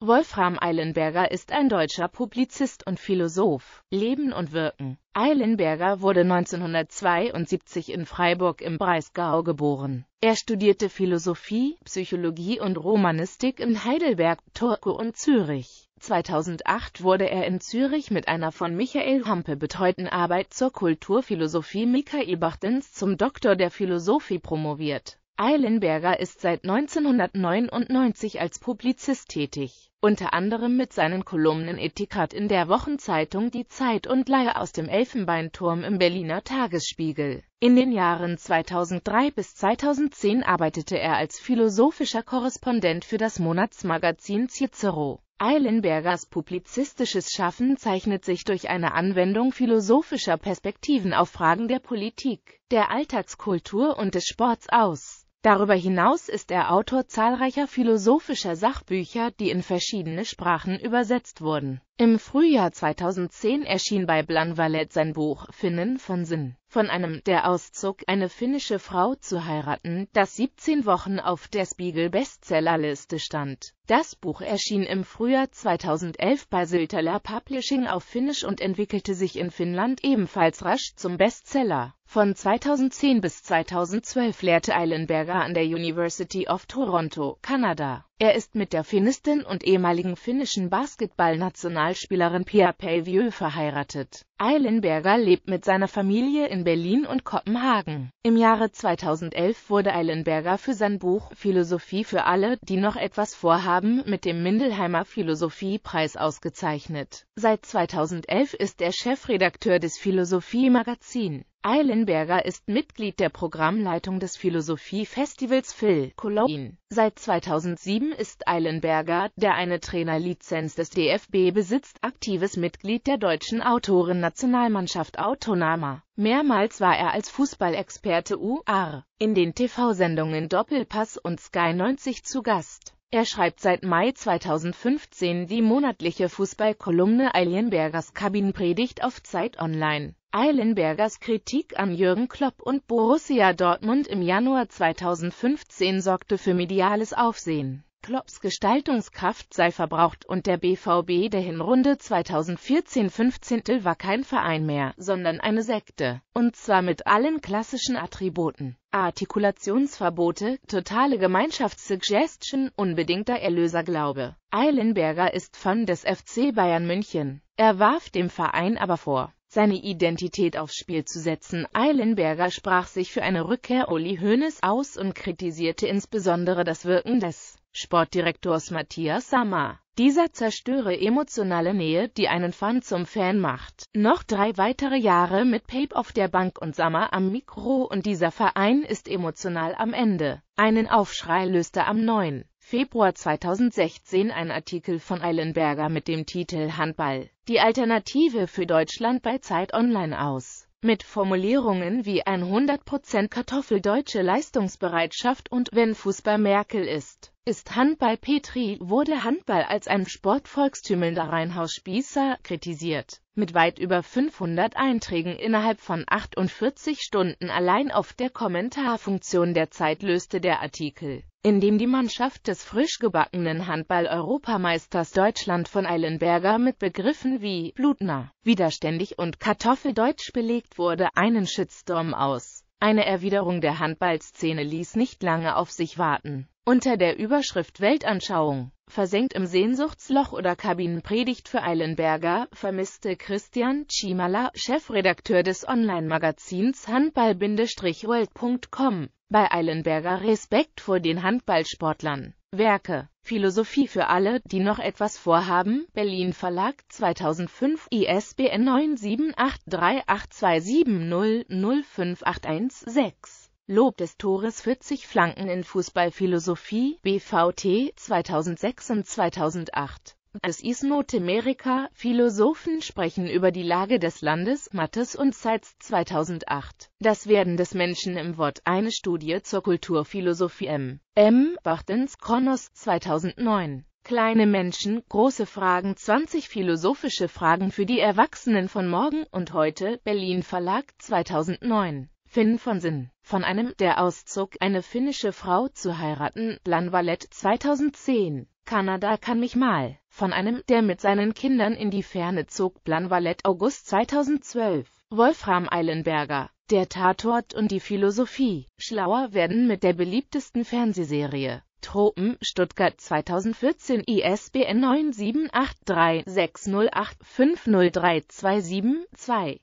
Wolfram Eilenberger ist ein deutscher Publizist und Philosoph. Leben und Wirken Eilenberger wurde 1972 in Freiburg im Breisgau geboren. Er studierte Philosophie, Psychologie und Romanistik in Heidelberg, Turku und Zürich. 2008 wurde er in Zürich mit einer von Michael Hampe betreuten Arbeit zur Kulturphilosophie Michael Bachtens zum Doktor der Philosophie promoviert Eilenberger ist seit 1999 als Publizist tätig, unter anderem mit seinen Kolumnen Etikett in der Wochenzeitung Die Zeit und Laie aus dem Elfenbeinturm im Berliner Tagesspiegel. In den Jahren 2003 bis 2010 arbeitete er als philosophischer Korrespondent für das Monatsmagazin Cicero. Eilenbergers publizistisches Schaffen zeichnet sich durch eine Anwendung philosophischer Perspektiven auf Fragen der Politik, der Alltagskultur und des Sports aus. Darüber hinaus ist er Autor zahlreicher philosophischer Sachbücher, die in verschiedene Sprachen übersetzt wurden. Im Frühjahr 2010 erschien bei Blanvalet sein Buch Finnen von Sinn, von einem Der Auszug, eine finnische Frau zu heiraten, das 17 Wochen auf der Spiegel-Bestsellerliste stand. Das Buch erschien im Frühjahr 2011 bei Siltala Publishing auf Finnisch und entwickelte sich in Finnland ebenfalls rasch zum Bestseller. Von 2010 bis 2012 lehrte Eilenberger an der University of Toronto, Kanada. Er ist mit der Finnistin und ehemaligen finnischen Basketballnationalspielerin Pia Pelvieu verheiratet. Eilenberger lebt mit seiner Familie in Berlin und Kopenhagen. Im Jahre 2011 wurde Eilenberger für sein Buch Philosophie für alle, die noch etwas vorhaben, mit dem Mindelheimer Philosophiepreis ausgezeichnet. Seit 2011 ist er Chefredakteur des Philosophie-Magazin. Eilenberger ist Mitglied der Programmleitung des Philosophie-Festivals Phil Cologne. Seit 2007 ist Eilenberger, der eine Trainerlizenz des DFB besitzt, aktives Mitglied der deutschen Autoren-Nationalmannschaft Autonama. Mehrmals war er als Fußballexperte UR in den TV-Sendungen Doppelpass und Sky 90 zu Gast. Er schreibt seit Mai 2015 die monatliche Fußballkolumne Eilenbergers Kabinenpredigt auf Zeit Online. Eilenbergers Kritik an Jürgen Klopp und Borussia Dortmund im Januar 2015 sorgte für mediales Aufsehen Klopps Gestaltungskraft sei verbraucht und der BVB der Hinrunde 2014-15 war kein Verein mehr, sondern eine Sekte. Und zwar mit allen klassischen Attributen. Artikulationsverbote, totale Gemeinschaftssuggestion, unbedingter Erlöserglaube. Eilenberger ist Fan des FC Bayern München. Er warf dem Verein aber vor, seine Identität aufs Spiel zu setzen. Eilenberger sprach sich für eine Rückkehr Uli Hoeneß aus und kritisierte insbesondere das Wirken des Sportdirektors Matthias Sammer. Dieser zerstöre emotionale Nähe, die einen Fan zum Fan macht. Noch drei weitere Jahre mit Pape auf der Bank und Sammer am Mikro und dieser Verein ist emotional am Ende. Einen Aufschrei löste am 9. Februar 2016 ein Artikel von Eilenberger mit dem Titel Handball. Die Alternative für Deutschland bei Zeit Online aus. Mit Formulierungen wie 100% Kartoffel deutsche Leistungsbereitschaft und wenn Fußball Merkel ist, ist Handball Petri, wurde Handball als ein sportvolkstümelnder Reinhaus-Spießer kritisiert. Mit weit über 500 Einträgen innerhalb von 48 Stunden allein auf der Kommentarfunktion der Zeit löste der Artikel in dem die Mannschaft des frisch gebackenen Handball-Europameisters Deutschland von Eilenberger mit Begriffen wie Blutner, widerständig und Kartoffeldeutsch belegt wurde, einen Shitstorm aus. Eine Erwiderung der Handballszene ließ nicht lange auf sich warten. Unter der Überschrift Weltanschauung, versenkt im Sehnsuchtsloch oder Kabinenpredigt für Eilenberger, vermisste Christian Chimala, Chefredakteur des Online-Magazins handball-world.com, bei Eilenberger Respekt vor den Handballsportlern. Werke. Philosophie für alle, die noch etwas vorhaben. Berlin Verlag 2005 ISBN 9783827005816. Lob des Tores 40 Flanken in Fußballphilosophie, BVT 2006 und 2008. Es ist Notemerika, Philosophen sprechen über die Lage des Landes, Mattes und Seitz 2008. Das Werden des Menschen im Wort, eine Studie zur Kulturphilosophie M. M. Wachtens Kronos 2009. Kleine Menschen, große Fragen 20 philosophische Fragen für die Erwachsenen von morgen und heute, Berlin Verlag 2009. Finn von Sinn. Von einem, der auszog, eine finnische Frau zu heiraten, Lanvalet 2010. Kanada kann mich mal von einem, der mit seinen Kindern in die Ferne zog, Blanvalet August 2012. Wolfram Eilenberger, der Tatort und die Philosophie. Schlauer werden mit der beliebtesten Fernsehserie. Tropen, Stuttgart 2014 ISBN 9783608503272